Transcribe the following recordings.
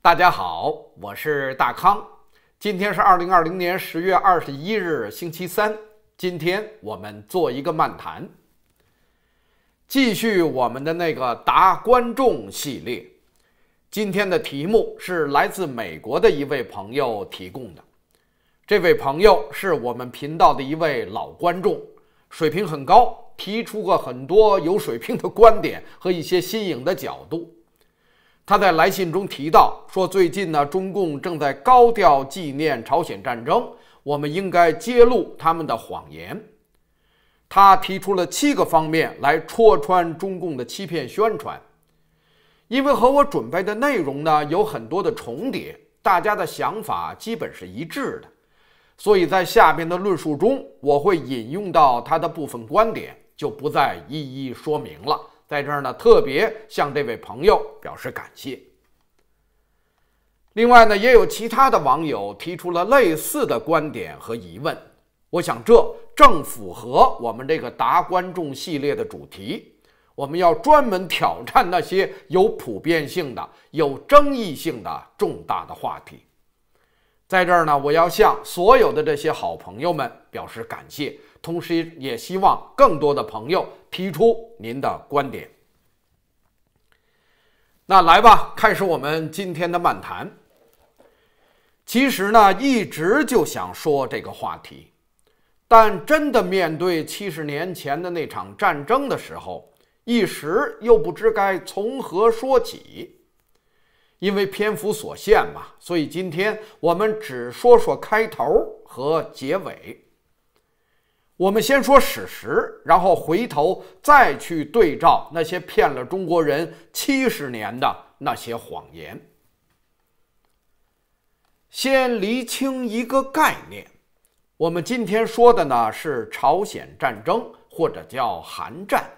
大家好，我是大康。今天是二零二零年十月二十一日，星期三。今天我们做一个漫谈，继续我们的那个答观众系列。今天的题目是来自美国的一位朋友提供的。这位朋友是我们频道的一位老观众，水平很高，提出过很多有水平的观点和一些新颖的角度。他在来信中提到说：“最近呢，中共正在高调纪念朝鲜战争，我们应该揭露他们的谎言。”他提出了七个方面来戳穿中共的欺骗宣传，因为和我准备的内容呢有很多的重叠，大家的想法基本是一致的，所以在下边的论述中，我会引用到他的部分观点，就不再一一说明了。在这儿呢，特别向这位朋友表示感谢。另外呢，也有其他的网友提出了类似的观点和疑问，我想这正符合我们这个答观众系列的主题。我们要专门挑战那些有普遍性的、有争议性的重大的话题。在这儿呢，我要向所有的这些好朋友们表示感谢。同时，也希望更多的朋友提出您的观点。那来吧，开始我们今天的漫谈。其实呢，一直就想说这个话题，但真的面对七十年前的那场战争的时候，一时又不知该从何说起，因为篇幅所限嘛，所以今天我们只说说开头和结尾。我们先说史实，然后回头再去对照那些骗了中国人七十年的那些谎言。先厘清一个概念，我们今天说的呢是朝鲜战争，或者叫韩战，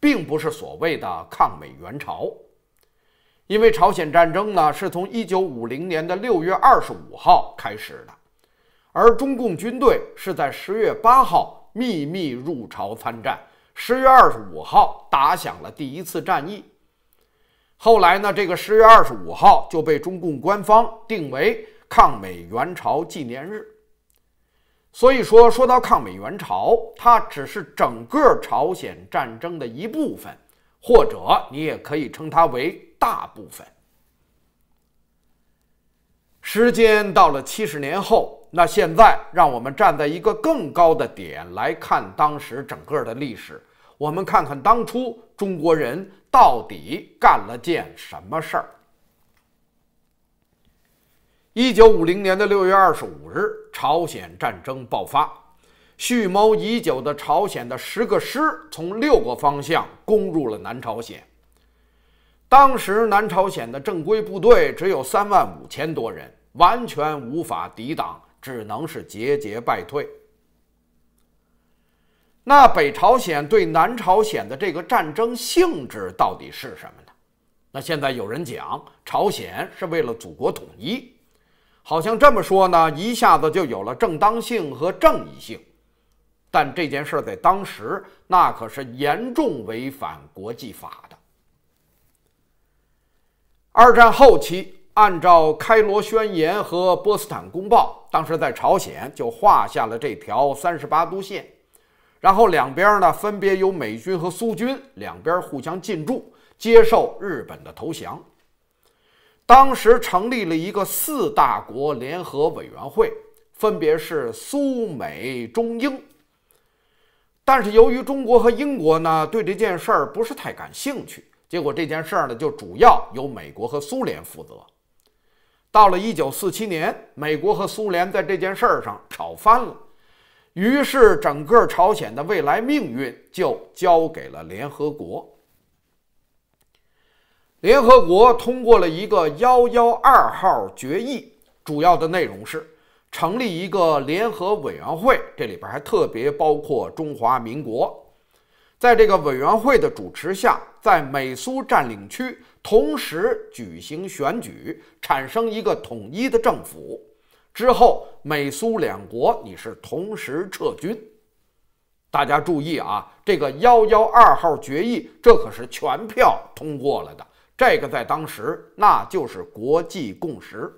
并不是所谓的抗美援朝，因为朝鲜战争呢是从一九五零年的六月二十五号开始的。而中共军队是在十月八号秘密入朝参战，十月二十五号打响了第一次战役。后来呢，这个十月二十五号就被中共官方定为抗美援朝纪念日。所以说，说到抗美援朝，它只是整个朝鲜战争的一部分，或者你也可以称它为大部分。时间到了七十年后。那现在，让我们站在一个更高的点来看当时整个的历史。我们看看当初中国人到底干了件什么事儿。一九五零年的六月二十五日，朝鲜战争爆发，蓄谋已久的朝鲜的十个师从六个方向攻入了南朝鲜。当时南朝鲜的正规部队只有三万五千多人，完全无法抵挡。只能是节节败退。那北朝鲜对南朝鲜的这个战争性质到底是什么呢？那现在有人讲朝鲜是为了祖国统一，好像这么说呢，一下子就有了正当性和正义性。但这件事在当时那可是严重违反国际法的。二战后期。按照开罗宣言和波斯坦公报，当时在朝鲜就画下了这条三十八度线，然后两边呢分别由美军和苏军两边互相进驻，接受日本的投降。当时成立了一个四大国联合委员会，分别是苏美中英。但是由于中国和英国呢对这件事儿不是太感兴趣，结果这件事儿呢就主要由美国和苏联负责。到了一九四七年，美国和苏联在这件事儿上吵翻了，于是整个朝鲜的未来命运就交给了联合国。联合国通过了一个幺幺二号决议，主要的内容是成立一个联合委员会，这里边还特别包括中华民国，在这个委员会的主持下，在美苏占领区。同时举行选举，产生一个统一的政府之后，美苏两国你是同时撤军。大家注意啊，这个幺幺二号决议，这可是全票通过了的。这个在当时那就是国际共识。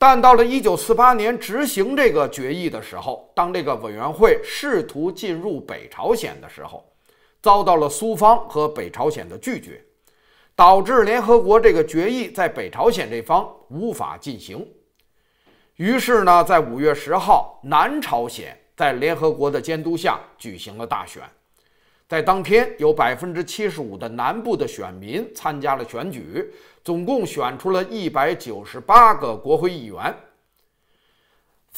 但到了一九四八年执行这个决议的时候，当这个委员会试图进入北朝鲜的时候，遭到了苏方和北朝鲜的拒绝，导致联合国这个决议在北朝鲜这方无法进行。于是呢，在五月十号，南朝鲜在联合国的监督下举行了大选，在当天有百分之七十五的南部的选民参加了选举，总共选出了一百九十八个国会议员。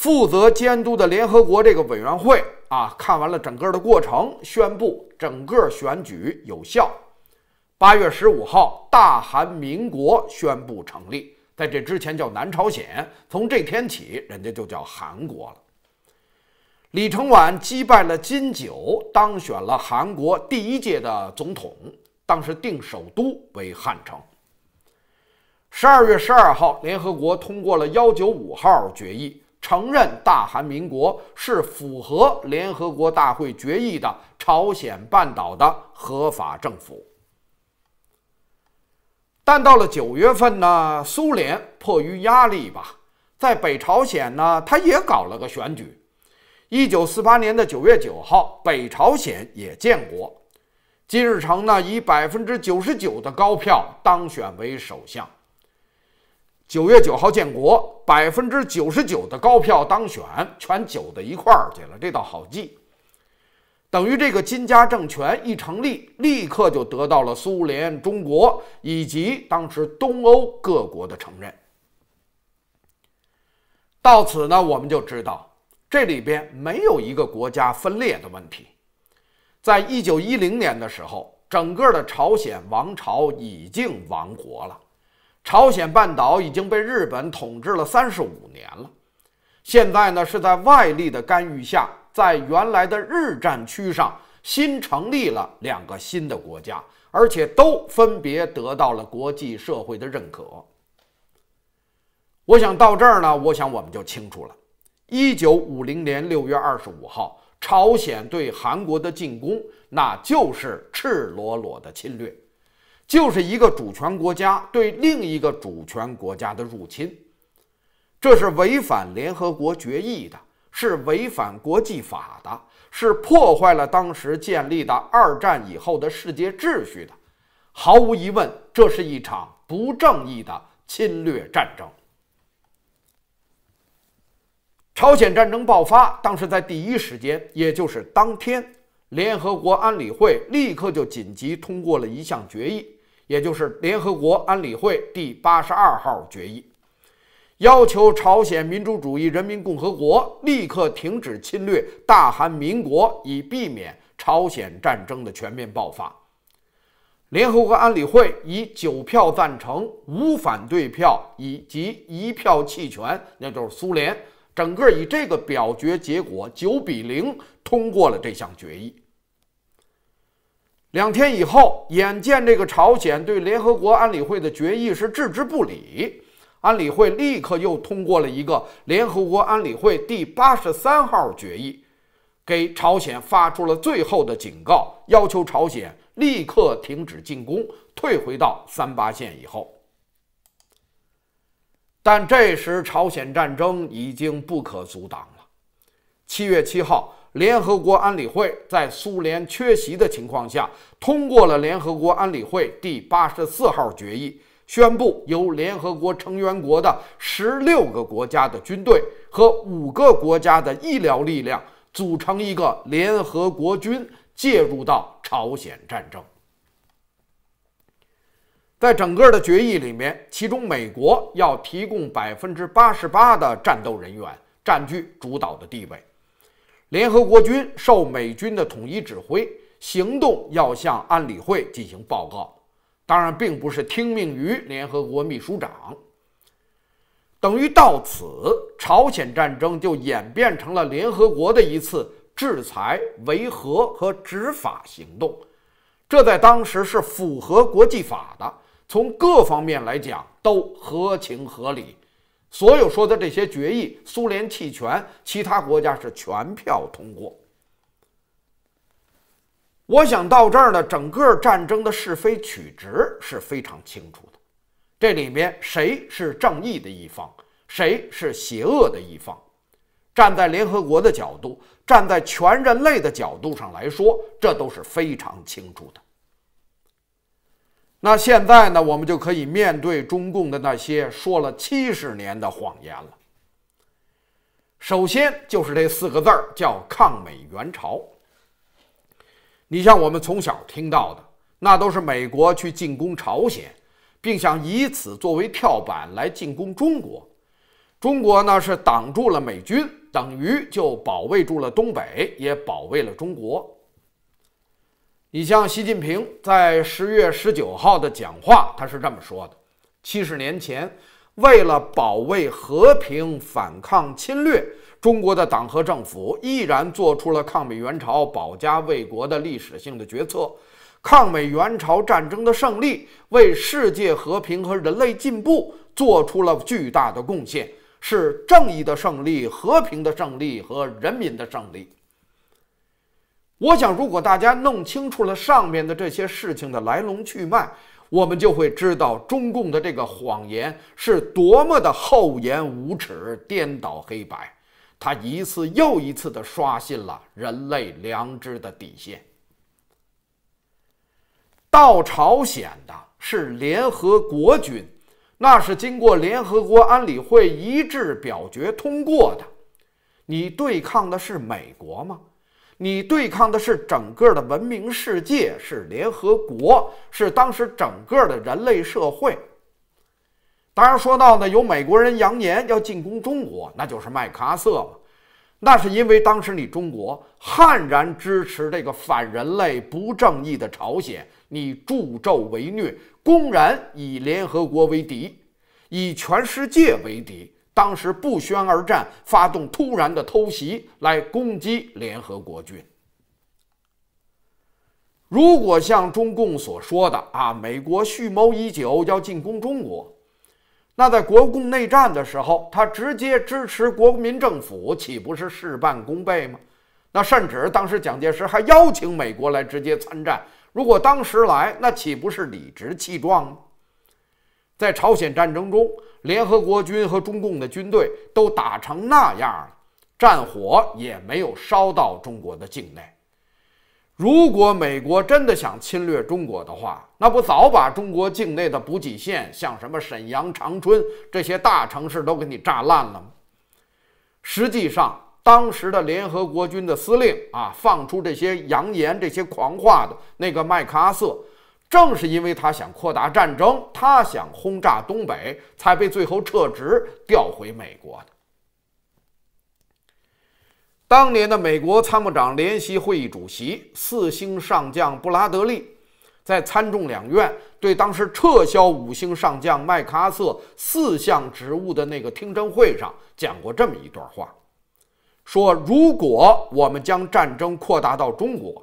负责监督的联合国这个委员会啊，看完了整个的过程，宣布整个选举有效。八月十五号，大韩民国宣布成立，在这之前叫南朝鲜，从这天起，人家就叫韩国了。李承晚击败了金九，当选了韩国第一届的总统，当时定首都为汉城。十二月十二号，联合国通过了幺九五号决议。承认大韩民国是符合联合国大会决议的朝鲜半岛的合法政府，但到了九月份呢，苏联迫于压力吧，在北朝鲜呢，他也搞了个选举。一九四八年的九月九号，北朝鲜也建国，金日成呢以百分之九十九的高票当选为首相。九月九号建国，百分之九十九的高票当选，全九到一块儿去了，这倒好记。等于这个金家政权一成立，立刻就得到了苏联、中国以及当时东欧各国的承认。到此呢，我们就知道，这里边没有一个国家分裂的问题。在一九一零年的时候，整个的朝鲜王朝已经亡国了。朝鲜半岛已经被日本统治了三十五年了，现在呢是在外力的干预下，在原来的日战区上新成立了两个新的国家，而且都分别得到了国际社会的认可。我想到这儿呢，我想我们就清楚了：一九五零年六月二十五号，朝鲜对韩国的进攻，那就是赤裸裸的侵略。就是一个主权国家对另一个主权国家的入侵，这是违反联合国决议的，是违反国际法的，是破坏了当时建立的二战以后的世界秩序的。毫无疑问，这是一场不正义的侵略战争。朝鲜战争爆发，当时在第一时间，也就是当天，联合国安理会立刻就紧急通过了一项决议。也就是联合国安理会第八十二号决议，要求朝鲜民主主义人民共和国立刻停止侵略大韩民国，以避免朝鲜战争的全面爆发。联合国安理会以九票赞成、无反对票以及一票弃权，那就是苏联，整个以这个表决结果九比零通过了这项决议。两天以后，眼见这个朝鲜对联合国安理会的决议是置之不理，安理会立刻又通过了一个联合国安理会第八十三号决议，给朝鲜发出了最后的警告，要求朝鲜立刻停止进攻，退回到三八线以后。但这时朝鲜战争已经不可阻挡了。七月七号。联合国安理会在苏联缺席的情况下，通过了联合国安理会第八十四号决议，宣布由联合国成员国的十六个国家的军队和五个国家的医疗力量组成一个联合国军，介入到朝鲜战争。在整个的决议里面，其中美国要提供百分之八十八的战斗人员，占据主导的地位。联合国军受美军的统一指挥，行动要向安理会进行报告。当然，并不是听命于联合国秘书长。等于到此，朝鲜战争就演变成了联合国的一次制裁、维和和执法行动。这在当时是符合国际法的，从各方面来讲都合情合理。所有说的这些决议，苏联弃权，其他国家是全票通过。我想到这儿呢，整个战争的是非曲直是非常清楚的，这里面谁是正义的一方，谁是邪恶的一方，站在联合国的角度，站在全人类的角度上来说，这都是非常清楚的。那现在呢，我们就可以面对中共的那些说了七十年的谎言了。首先就是这四个字儿叫“抗美援朝”。你像我们从小听到的，那都是美国去进攻朝鲜，并想以此作为跳板来进攻中国，中国呢是挡住了美军，等于就保卫住了东北，也保卫了中国。你像习近平在十月十九号的讲话，他是这么说的：七十年前，为了保卫和平、反抗侵略，中国的党和政府毅然做出了抗美援朝、保家卫国的历史性的决策。抗美援朝战争的胜利，为世界和平和人类进步做出了巨大的贡献，是正义的胜利、和平的胜利和人民的胜利。我想，如果大家弄清楚了上面的这些事情的来龙去脉，我们就会知道中共的这个谎言是多么的厚颜无耻、颠倒黑白。他一次又一次地刷新了人类良知的底线。到朝鲜的是联合国军，那是经过联合国安理会一致表决通过的。你对抗的是美国吗？你对抗的是整个的文明世界，是联合国，是当时整个的人类社会。当然，说到呢，有美国人扬言要进攻中国，那就是麦克阿瑟了。那是因为当时你中国悍然支持这个反人类、不正义的朝鲜，你助纣为虐，公然以联合国为敌，以全世界为敌。当时不宣而战，发动突然的偷袭来攻击联合国军。如果像中共所说的啊，美国蓄谋已久要进攻中国，那在国共内战的时候，他直接支持国民政府，岂不是事半功倍吗？那甚至当时蒋介石还邀请美国来直接参战，如果当时来，那岂不是理直气壮吗？在朝鲜战争中，联合国军和中共的军队都打成那样了，战火也没有烧到中国的境内。如果美国真的想侵略中国的话，那不早把中国境内的补给线，像什么沈阳、长春这些大城市，都给你炸烂了吗？实际上，当时的联合国军的司令啊，放出这些扬言、这些狂话的那个麦克阿瑟。正是因为他想扩大战争，他想轰炸东北，才被最后撤职调回美国的。当年的美国参谋长联席会议主席四星上将布拉德利，在参众两院对当时撤销五星上将麦克阿瑟四项职务的那个听证会上讲过这么一段话，说：“如果我们将战争扩大到中国。”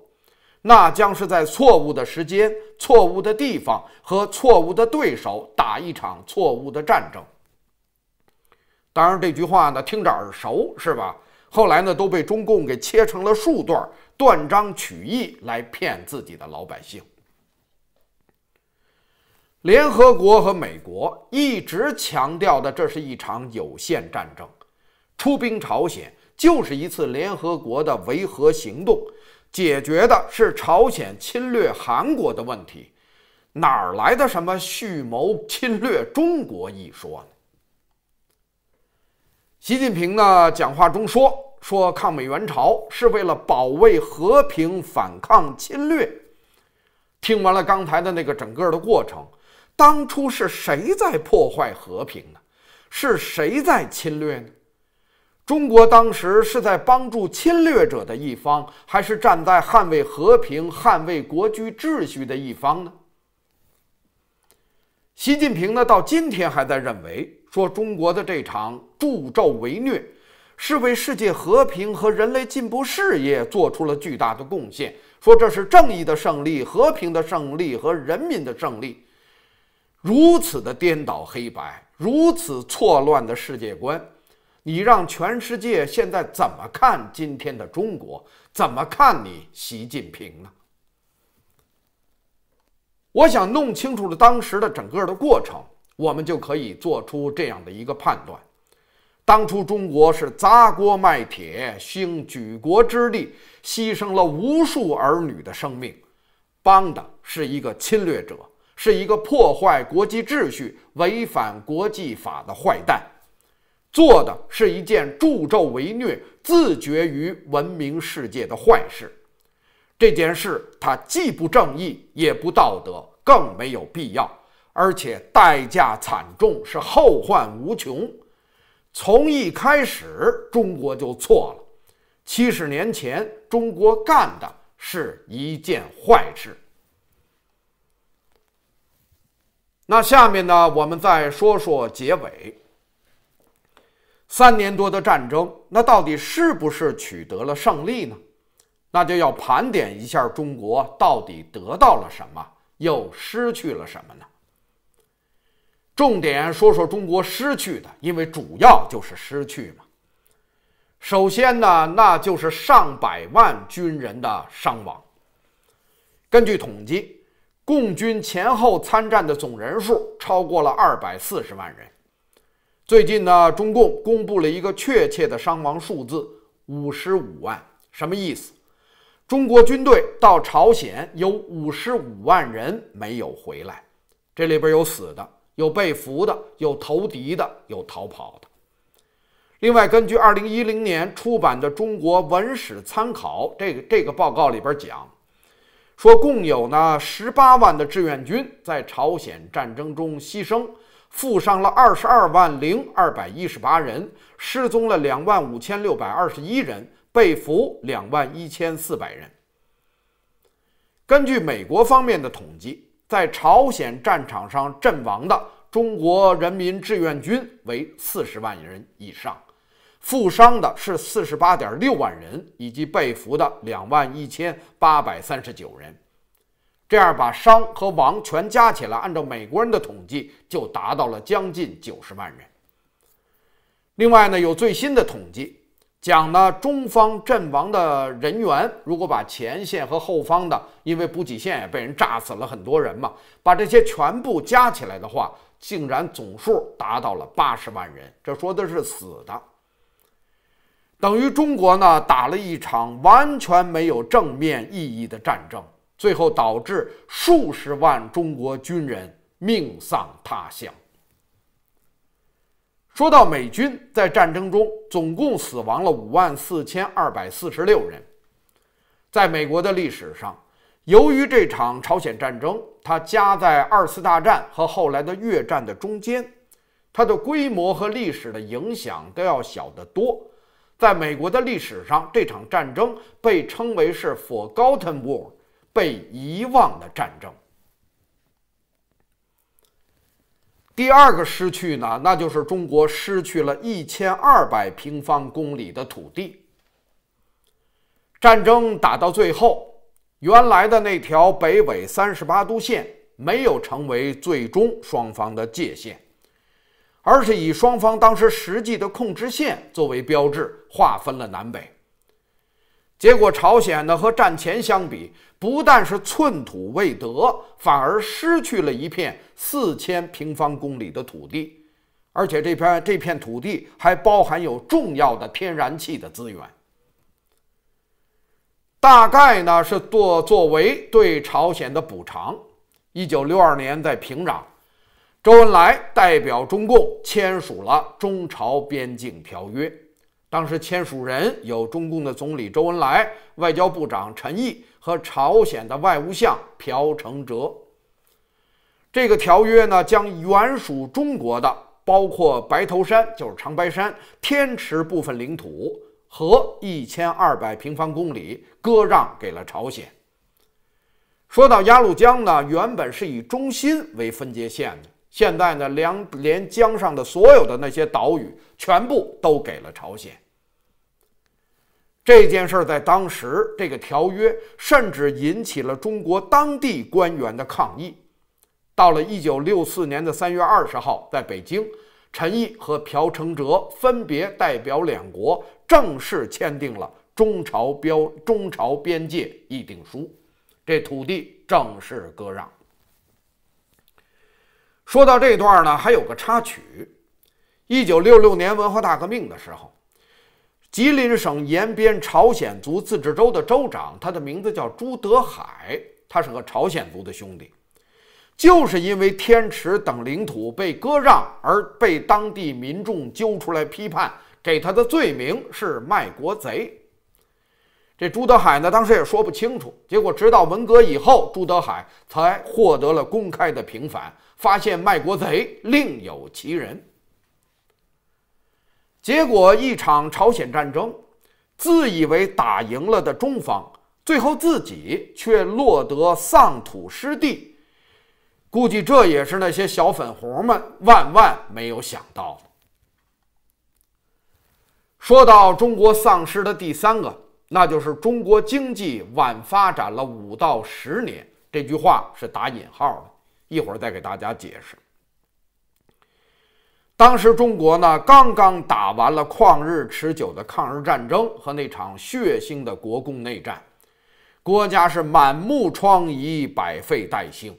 那将是在错误的时间、错误的地方和错误的对手打一场错误的战争。当然，这句话呢听着耳熟是吧？后来呢都被中共给切成了数段，断章取义来骗自己的老百姓。联合国和美国一直强调的，这是一场有限战争，出兵朝鲜就是一次联合国的维和行动。解决的是朝鲜侵略韩国的问题，哪儿来的什么蓄谋侵略中国一说呢？习近平呢，讲话中说说抗美援朝是为了保卫和平、反抗侵略。听完了刚才的那个整个的过程，当初是谁在破坏和平呢？是谁在侵略呢？中国当时是在帮助侵略者的一方，还是站在捍卫和平、捍卫国居秩序的一方呢？习近平呢，到今天还在认为说中国的这场助纣为虐是为世界和平和人类进步事业做出了巨大的贡献，说这是正义的胜利、和平的胜利和人民的胜利。如此的颠倒黑白，如此错乱的世界观。你让全世界现在怎么看今天的中国？怎么看你习近平呢？我想弄清楚了当时的整个的过程，我们就可以做出这样的一个判断：当初中国是砸锅卖铁，兴举国之力，牺牲了无数儿女的生命，帮的是一个侵略者，是一个破坏国际秩序、违反国际法的坏蛋。做的是一件助纣为虐、自绝于文明世界的坏事。这件事，它既不正义，也不道德，更没有必要，而且代价惨重，是后患无穷。从一开始，中国就错了。七十年前，中国干的是一件坏事。那下面呢，我们再说说结尾。三年多的战争，那到底是不是取得了胜利呢？那就要盘点一下中国到底得到了什么，又失去了什么呢？重点说说中国失去的，因为主要就是失去嘛。首先呢，那就是上百万军人的伤亡。根据统计，共军前后参战的总人数超过了二百四十万人。最近呢，中共公布了一个确切的伤亡数字，五十五万。什么意思？中国军队到朝鲜有五十五万人没有回来，这里边有死的，有被俘的，有投敌的，有逃跑的。另外，根据二零一零年出版的《中国文史参考》这个这个报告里边讲，说共有呢十八万的志愿军在朝鲜战争中牺牲。负伤了二十二万零二百一十八人，失踪了两万五千六百二十一人，被俘两万一千四百人。根据美国方面的统计，在朝鲜战场上阵亡的中国人民志愿军为四十万人以上，负伤的是四十八点六万人，以及被俘的两万一千八百三十九人。这样把商和王全加起来，按照美国人的统计，就达到了将近九十万人。另外呢，有最新的统计讲呢，中方阵亡的人员，如果把前线和后方的，因为补给线也被人炸死了很多人嘛，把这些全部加起来的话，竟然总数达到了八十万人。这说的是死的，等于中国呢打了一场完全没有正面意义的战争。最后导致数十万中国军人命丧他乡。说到美军在战争中总共死亡了五万四千二百四十六人。在美国的历史上，由于这场朝鲜战争，它夹在二次大战和后来的越战的中间，它的规模和历史的影响都要小得多。在美国的历史上，这场战争被称为是 Forgotten War。被遗忘的战争。第二个失去呢，那就是中国失去了一千二百平方公里的土地。战争打到最后，原来的那条北纬三十八度线没有成为最终双方的界限，而是以双方当时实际的控制线作为标志，划分了南北。结果，朝鲜呢和战前相比，不但是寸土未得，反而失去了一片四千平方公里的土地，而且这片这片土地还包含有重要的天然气的资源。大概呢是作作为对朝鲜的补偿，一九六二年在平壤，周恩来代表中共签署了中朝边境条约。当时签署人有中共的总理周恩来、外交部长陈毅和朝鲜的外务相朴成哲。这个条约呢，将原属中国的包括白头山（就是长白山天池部分领土）和一千二百平方公里割让给了朝鲜。说到鸭绿江呢，原本是以中心为分界线的。现在呢，梁连江上的所有的那些岛屿全部都给了朝鲜。这件事在当时，这个条约甚至引起了中国当地官员的抗议。到了一九六四年的三月二十号，在北京，陈毅和朴成哲分别代表两国正式签订了《中朝标中朝边界议定书》，这土地正式割让。说到这段呢，还有个插曲。一九六六年文化大革命的时候，吉林省延边朝鲜族自治州的州长，他的名字叫朱德海，他是个朝鲜族的兄弟。就是因为天池等领土被割让而被当地民众揪出来批判，给他的罪名是卖国贼。这朱德海呢，当时也说不清楚。结果直到文革以后，朱德海才获得了公开的平反。发现卖国贼另有其人，结果一场朝鲜战争，自以为打赢了的中方，最后自己却落得丧土失地。估计这也是那些小粉红们万万没有想到的。说到中国丧失的第三个，那就是中国经济晚发展了五到十年。这句话是打引号的。一会儿再给大家解释。当时中国呢，刚刚打完了旷日持久的抗日战争和那场血腥的国共内战，国家是满目疮痍、百废待兴，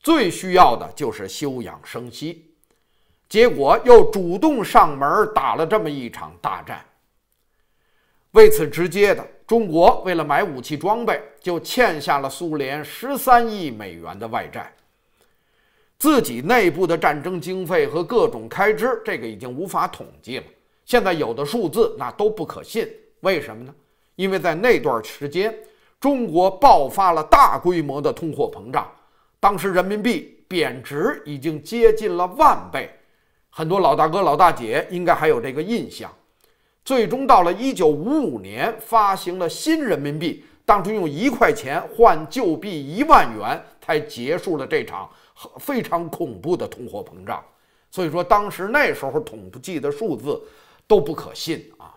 最需要的就是休养生息。结果又主动上门打了这么一场大战。为此，直接的中国为了买武器装备，就欠下了苏联十三亿美元的外债。自己内部的战争经费和各种开支，这个已经无法统计了。现在有的数字那都不可信，为什么呢？因为在那段时间，中国爆发了大规模的通货膨胀，当时人民币贬值已经接近了万倍，很多老大哥、老大姐应该还有这个印象。最终到了一九五五年，发行了新人民币，当初用一块钱换旧币一万元，才结束了这场。非常恐怖的通货膨胀，所以说当时那时候统计的数字都不可信啊。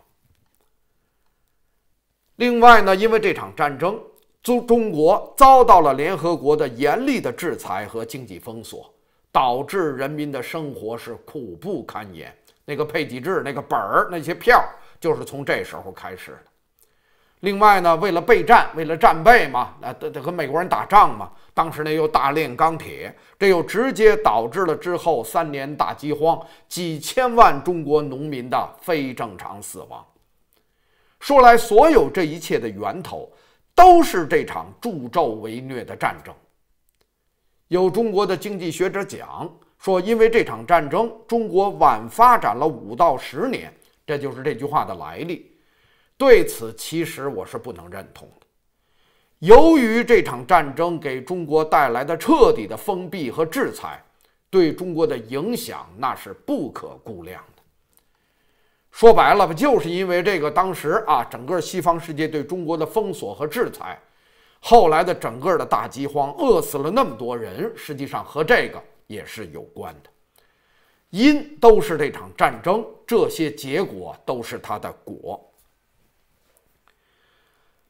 另外呢，因为这场战争中，中国遭到了联合国的严厉的制裁和经济封锁，导致人民的生活是苦不堪言。那个配给制、那个本儿、那些票，就是从这时候开始的。另外呢，为了备战，为了战备嘛，啊，得得和美国人打仗嘛。当时呢，又大炼钢铁，这又直接导致了之后三年大饥荒，几千万中国农民的非正常死亡。说来，所有这一切的源头都是这场助纣为虐的战争。有中国的经济学者讲说，因为这场战争，中国晚发展了五到十年，这就是这句话的来历。对此，其实我是不能认同。由于这场战争给中国带来的彻底的封闭和制裁，对中国的影响那是不可估量的。说白了吧，就是因为这个，当时啊，整个西方世界对中国的封锁和制裁，后来的整个的大饥荒，饿死了那么多人，实际上和这个也是有关的。因都是这场战争，这些结果都是它的果。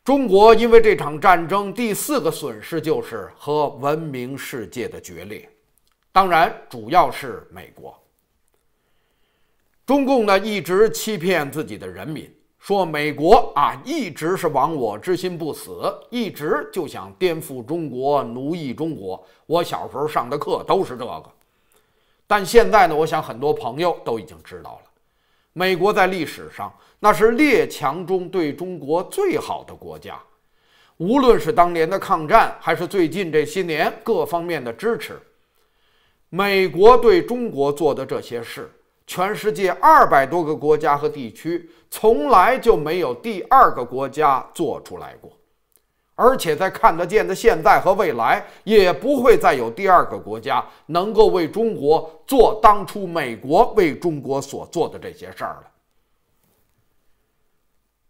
中国因为这场战争，第四个损失就是和文明世界的决裂。当然，主要是美国。中共呢，一直欺骗自己的人民，说美国啊，一直是亡我之心不死，一直就想颠覆中国、奴役中国。我小时候上的课都是这个，但现在呢，我想很多朋友都已经知道了。美国在历史上那是列强中对中国最好的国家，无论是当年的抗战，还是最近这些年各方面的支持，美国对中国做的这些事，全世界二百多个国家和地区从来就没有第二个国家做出来过。而且在看得见的现在和未来，也不会再有第二个国家能够为中国做当初美国为中国所做的这些事儿了。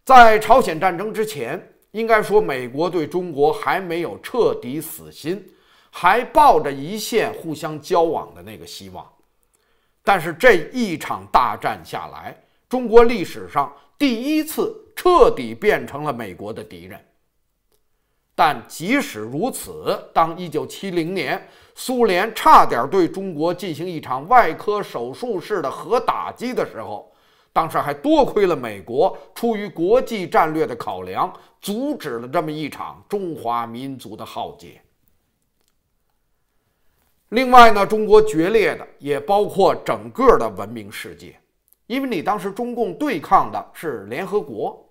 在朝鲜战争之前，应该说美国对中国还没有彻底死心，还抱着一线互相交往的那个希望。但是这一场大战下来，中国历史上第一次彻底变成了美国的敌人。但即使如此，当一九七零年苏联差点对中国进行一场外科手术式的核打击的时候，当时还多亏了美国出于国际战略的考量，阻止了这么一场中华民族的浩劫。另外呢，中国决裂的也包括整个的文明世界，因为你当时中共对抗的是联合国。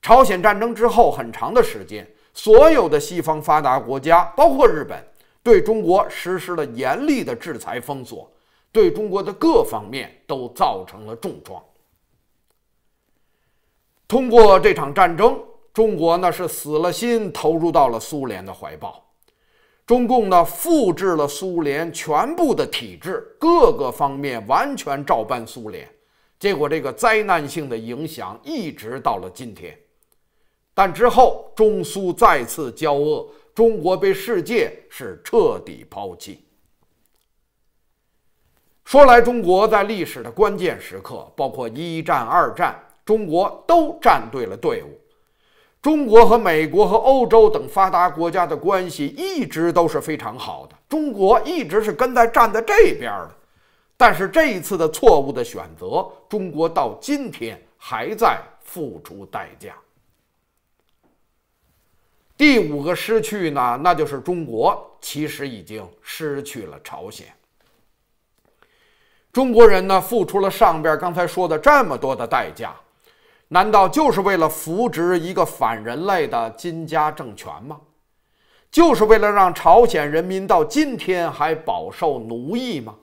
朝鲜战争之后很长的时间。所有的西方发达国家，包括日本，对中国实施了严厉的制裁封锁，对中国的各方面都造成了重创。通过这场战争，中国呢是死了心，投入到了苏联的怀抱。中共呢，复制了苏联全部的体制，各个方面完全照搬苏联，结果这个灾难性的影响一直到了今天。但之后，中苏再次交恶，中国被世界是彻底抛弃。说来，中国在历史的关键时刻，包括一战、二战，中国都站对了队伍。中国和美国和欧洲等发达国家的关系一直都是非常好的，中国一直是跟在站在这边的。但是这一次的错误的选择，中国到今天还在付出代价。第五个失去呢，那就是中国其实已经失去了朝鲜。中国人呢付出了上边刚才说的这么多的代价，难道就是为了扶植一个反人类的金家政权吗？就是为了让朝鲜人民到今天还饱受奴役吗？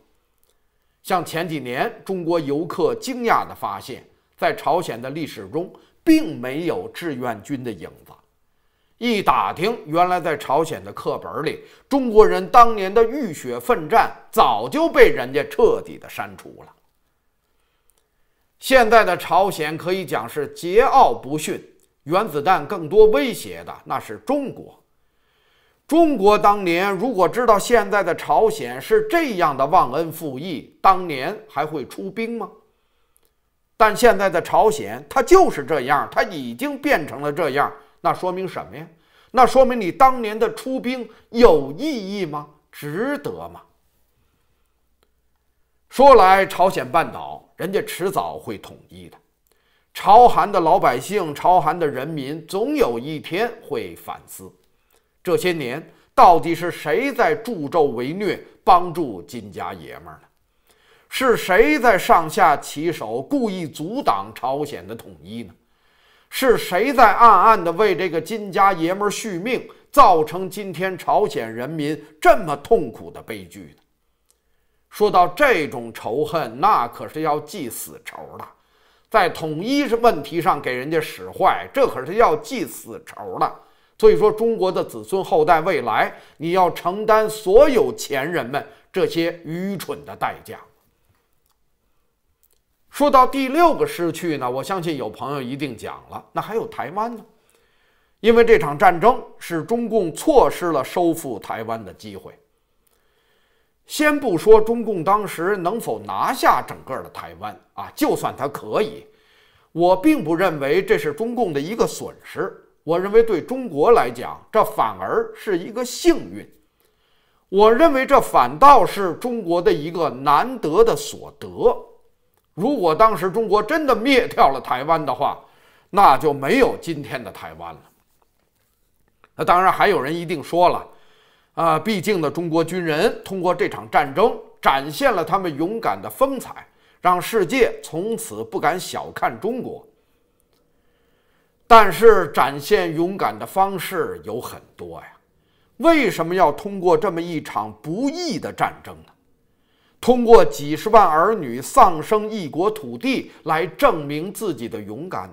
像前几年，中国游客惊讶的发现，在朝鲜的历史中并没有志愿军的影子。一打听，原来在朝鲜的课本里，中国人当年的浴血奋战早就被人家彻底的删除了。现在的朝鲜可以讲是桀骜不驯，原子弹更多威胁的那是中国。中国当年如果知道现在的朝鲜是这样的忘恩负义，当年还会出兵吗？但现在的朝鲜它就是这样，它已经变成了这样。那说明什么呀？那说明你当年的出兵有意义吗？值得吗？说来，朝鲜半岛人家迟早会统一的，朝韩的老百姓、朝韩的人民总有一天会反思，这些年到底是谁在助纣为虐，帮助金家爷们儿呢？是谁在上下其手，故意阻挡朝鲜的统一呢？是谁在暗暗地为这个金家爷们续命，造成今天朝鲜人民这么痛苦的悲剧呢？说到这种仇恨，那可是要记死仇的。在统一是问题上给人家使坏，这可是要记死仇的。所以说，中国的子孙后代未来，你要承担所有前人们这些愚蠢的代价。说到第六个失去呢，我相信有朋友一定讲了。那还有台湾呢，因为这场战争是中共错失了收复台湾的机会。先不说中共当时能否拿下整个的台湾啊，就算它可以，我并不认为这是中共的一个损失。我认为对中国来讲，这反而是一个幸运。我认为这反倒是中国的一个难得的所得。如果当时中国真的灭掉了台湾的话，那就没有今天的台湾了。那当然还有人一定说了，啊，毕竟呢，中国军人通过这场战争展现了他们勇敢的风采，让世界从此不敢小看中国。但是，展现勇敢的方式有很多呀，为什么要通过这么一场不义的战争呢？通过几十万儿女丧生异国土地来证明自己的勇敢，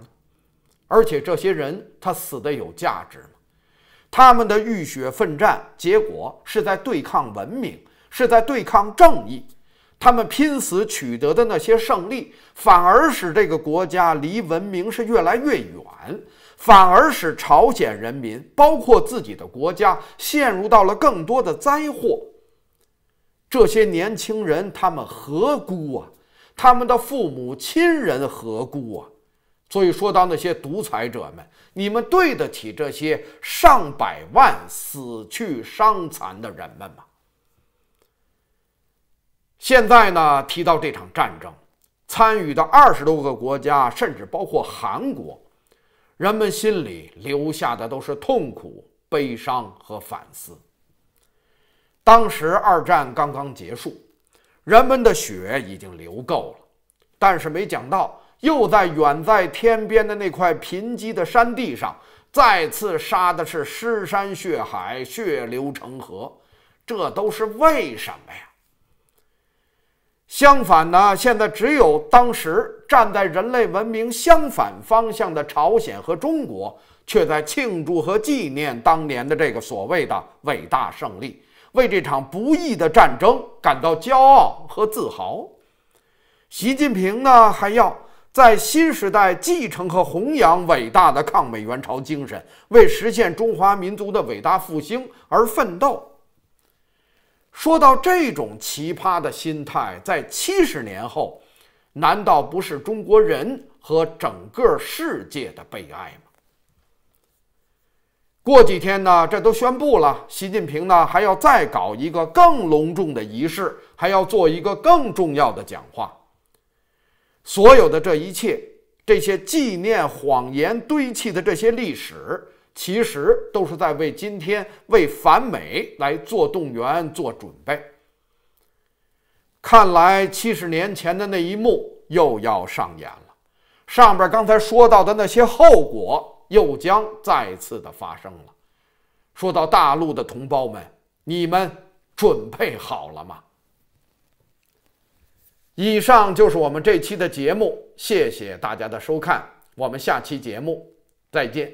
而且这些人他死的有价值吗？他们的浴血奋战结果是在对抗文明，是在对抗正义。他们拼死取得的那些胜利，反而使这个国家离文明是越来越远，反而使朝鲜人民，包括自己的国家，陷入到了更多的灾祸。这些年轻人他们何辜啊？他们的父母亲人何辜啊？所以说到那些独裁者们，你们对得起这些上百万死去伤残的人们吗？现在呢，提到这场战争，参与的二十多个国家，甚至包括韩国，人们心里留下的都是痛苦、悲伤和反思。当时二战刚刚结束，人们的血已经流够了，但是没想到又在远在天边的那块贫瘠的山地上再次杀的是尸山血海，血流成河。这都是为什么呀？相反呢，现在只有当时站在人类文明相反方向的朝鲜和中国，却在庆祝和纪念当年的这个所谓的伟大胜利。为这场不义的战争感到骄傲和自豪，习近平呢还要在新时代继承和弘扬伟大的抗美援朝精神，为实现中华民族的伟大复兴而奋斗。说到这种奇葩的心态，在七十年后，难道不是中国人和整个世界的悲哀吗？过几天呢，这都宣布了。习近平呢还要再搞一个更隆重的仪式，还要做一个更重要的讲话。所有的这一切，这些纪念谎言堆砌的这些历史，其实都是在为今天为反美来做动员、做准备。看来七十年前的那一幕又要上演了。上边刚才说到的那些后果。又将再次的发生了。说到大陆的同胞们，你们准备好了吗？以上就是我们这期的节目，谢谢大家的收看，我们下期节目再见。